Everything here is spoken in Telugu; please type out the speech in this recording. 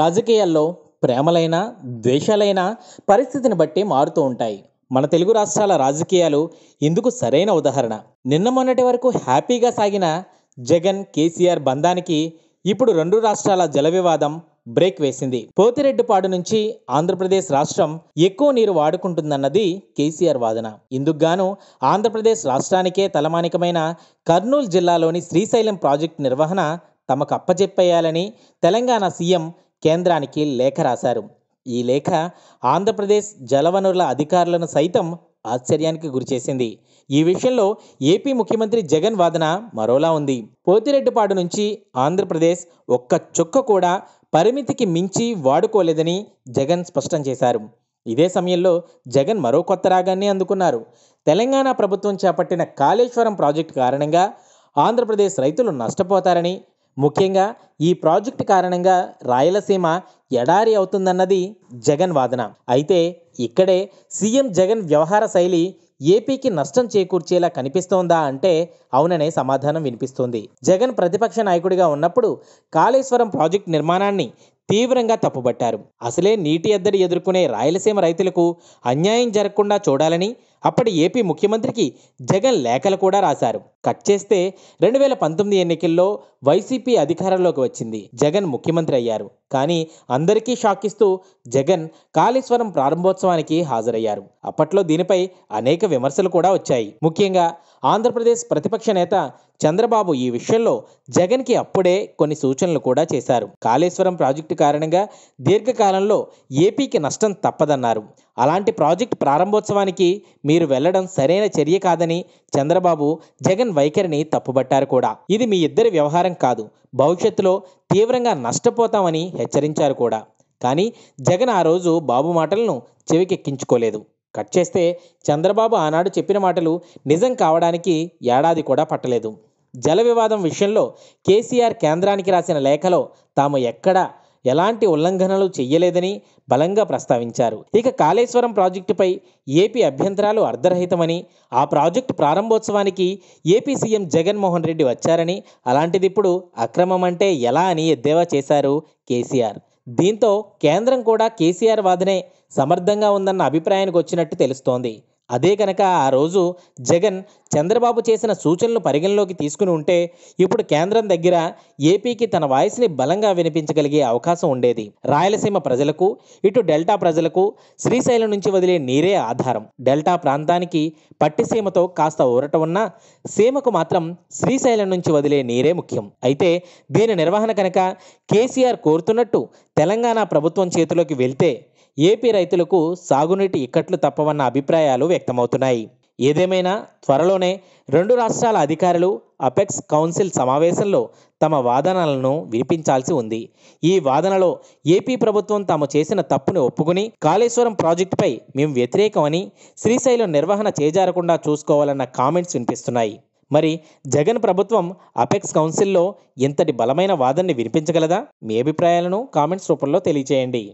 రాజకీయాల్లో ప్రేమలైనా ద్వేషాలైనా పరిస్థితిని బట్టి మారుతూ ఉంటాయి మన తెలుగు రాష్ట్రాల రాజకీయాలు ఇందుకు సరైన ఉదాహరణ నిన్న మొన్నటి వరకు హ్యాపీగా సాగిన జగన్ కేసీఆర్ బంధానికి ఇప్పుడు రెండు రాష్ట్రాల జల వివాదం బ్రేక్ వేసింది పోతిరెడ్డిపాడు నుంచి ఆంధ్రప్రదేశ్ రాష్ట్రం ఎక్కువ నీరు వాడుకుంటుందన్నది కేసీఆర్ వాదన ఇందుకుగాను ఆంధ్రప్రదేశ్ రాష్ట్రానికే తలమానికమైన కర్నూలు జిల్లాలోని శ్రీశైలం ప్రాజెక్టు నిర్వహణ తమకు అప్పచెప్పేయాలని తెలంగాణ సీఎం కేంద్రానికి లేఖ రాశారు ఈ లేఖ ఆంధ్రప్రదేశ్ జలవనరుల అధికారులను సైతం ఆశ్చర్యానికి గురిచేసింది ఈ విషయంలో ఏపీ ముఖ్యమంత్రి జగన్ వాదన మరోలా ఉంది పోతిరెడ్డిపాడు నుంచి ఆంధ్రప్రదేశ్ ఒక్క చుక్క కూడా పరిమితికి మించి వాడుకోలేదని జగన్ స్పష్టం చేశారు ఇదే సమయంలో జగన్ మరో కొత్త రాగాన్ని అందుకున్నారు తెలంగాణ ప్రభుత్వం చేపట్టిన కాళేశ్వరం ప్రాజెక్టు కారణంగా ఆంధ్రప్రదేశ్ రైతులు నష్టపోతారని ముఖ్యంగా ఈ ప్రాజెక్టు కారణంగా రాయలసీమ ఎడారి అవుతుందన్నది జగన్ వాదన అయితే ఇక్కడే సీఎం జగన్ వ్యవహార శైలి ఏపీకి నష్టం చేకూర్చేలా కనిపిస్తోందా అంటే అవుననే సమాధానం వినిపిస్తోంది జగన్ ప్రతిపక్ష నాయకుడిగా ఉన్నప్పుడు కాళేశ్వరం ప్రాజెక్టు నిర్మాణాన్ని తీవ్రంగా తప్పుబట్టారు అసలే నీటి ఎద్దడి ఎదుర్కొనే రాయలసీమ రైతులకు అన్యాయం జరగకుండా చూడాలని అప్పటి ఏపీ ముఖ్యమంత్రికి జగన్ లేఖలు కూడా రాశారు కట్ చేస్తే రెండు వేల పంతొమ్మిది ఎన్నికల్లో వైసీపీ అధికారంలోకి వచ్చింది జగన్ ముఖ్యమంత్రి అయ్యారు కానీ అందరికీ షాక్ ఇస్తూ జగన్ కాళేశ్వరం ప్రారంభోత్సవానికి హాజరయ్యారు అప్పట్లో దీనిపై అనేక విమర్శలు కూడా వచ్చాయి ముఖ్యంగా ఆంధ్రప్రదేశ్ ప్రతిపక్ష నేత చంద్రబాబు ఈ విషయంలో జగన్కి అప్పుడే కొన్ని సూచనలు కూడా చేశారు కాళేశ్వరం ప్రాజెక్టు కారణంగా దీర్ఘకాలంలో ఏపీకి నష్టం తప్పదన్నారు అలాంటి ప్రాజెక్ట్ ప్రారంభోత్సవానికి మీరు వెళ్లడం సరైన చర్య కాదని చంద్రబాబు జగన్ వైఖరిని తప్పుబట్టారు కూడా ఇది మీ ఇద్దరి వ్యవహారం కాదు భవిష్యత్తులో తీవ్రంగా నష్టపోతామని హెచ్చరించారు కూడా కానీ జగన్ ఆ రోజు బాబు మాటలను చెవికెక్కించుకోలేదు కట్ చేస్తే చంద్రబాబు ఆనాడు చెప్పిన మాటలు నిజం కావడానికి ఏడాది కూడా పట్టలేదు జల వివాదం విషయంలో కేసీఆర్ కేంద్రానికి రాసిన లేఖలో తాము ఎక్కడా ఎలాంటి ఉల్లంఘనలు చెయ్యలేదని బలంగా ప్రస్తావించారు ఇక కాళేశ్వరం ప్రాజెక్టుపై ఏపీ అభ్యంతరాలు అర్ధరహితమని ఆ ప్రాజెక్టు ప్రారంభోత్సవానికి ఏపీ సీఎం జగన్మోహన్ రెడ్డి వచ్చారని అలాంటిది ఇప్పుడు అక్రమం అంటే ఎలా అని ఎద్దేవా చేశారు కేసీఆర్ దీంతో కేంద్రం కూడా కేసీఆర్ వాదనే సమర్థంగా ఉందన్న అభిప్రాయానికి వచ్చినట్టు తెలుస్తోంది అదే కనుక ఆ రోజు జగన్ చంద్రబాబు చేసిన సూచనలు పరిగణలోకి తీసుకుని ఉంటే ఇప్పుడు కేంద్రం దగ్గర ఏపీకి తన వాయిస్ని బలంగా వినిపించగలిగే అవకాశం ఉండేది రాయలసీమ ప్రజలకు ఇటు డెల్టా ప్రజలకు శ్రీశైలం నుంచి వదిలే నీరే ఆధారం డెల్టా ప్రాంతానికి పట్టిసీమతో కాస్త ఊరట ఉన్నా సీమకు మాత్రం శ్రీశైలం నుంచి వదిలే నీరే ముఖ్యం అయితే దీని నిర్వహణ కనుక కేసీఆర్ కోరుతున్నట్టు తెలంగాణ ప్రభుత్వం చేతిలోకి వెళ్తే ఏపీ రైతులకు సాగునీటి ఇక్కట్లు తప్పవన్న అభిప్రాయాలు వ్యక్తమవుతున్నాయి ఏదేమైనా త్వరలోనే రెండు రాష్ట్రాల అధికారులు అపెక్స్ కౌన్సిల్ సమావేశంలో తమ వాదనలను వినిపించాల్సి ఉంది ఈ వాదనలో ఏపీ ప్రభుత్వం తాము చేసిన తప్పును ఒప్పుకుని కాళేశ్వరం ప్రాజెక్టుపై మేము వ్యతిరేకమని శ్రీశైలం నిర్వహణ చేజారకుండా చూసుకోవాలన్న కామెంట్స్ వినిపిస్తున్నాయి మరి జగన్ ప్రభుత్వం అపెక్స్ కౌన్సిల్లో ఇంతటి బలమైన వాదనని వినిపించగలదా మీ అభిప్రాయాలను కామెంట్స్ రూపంలో తెలియచేయండి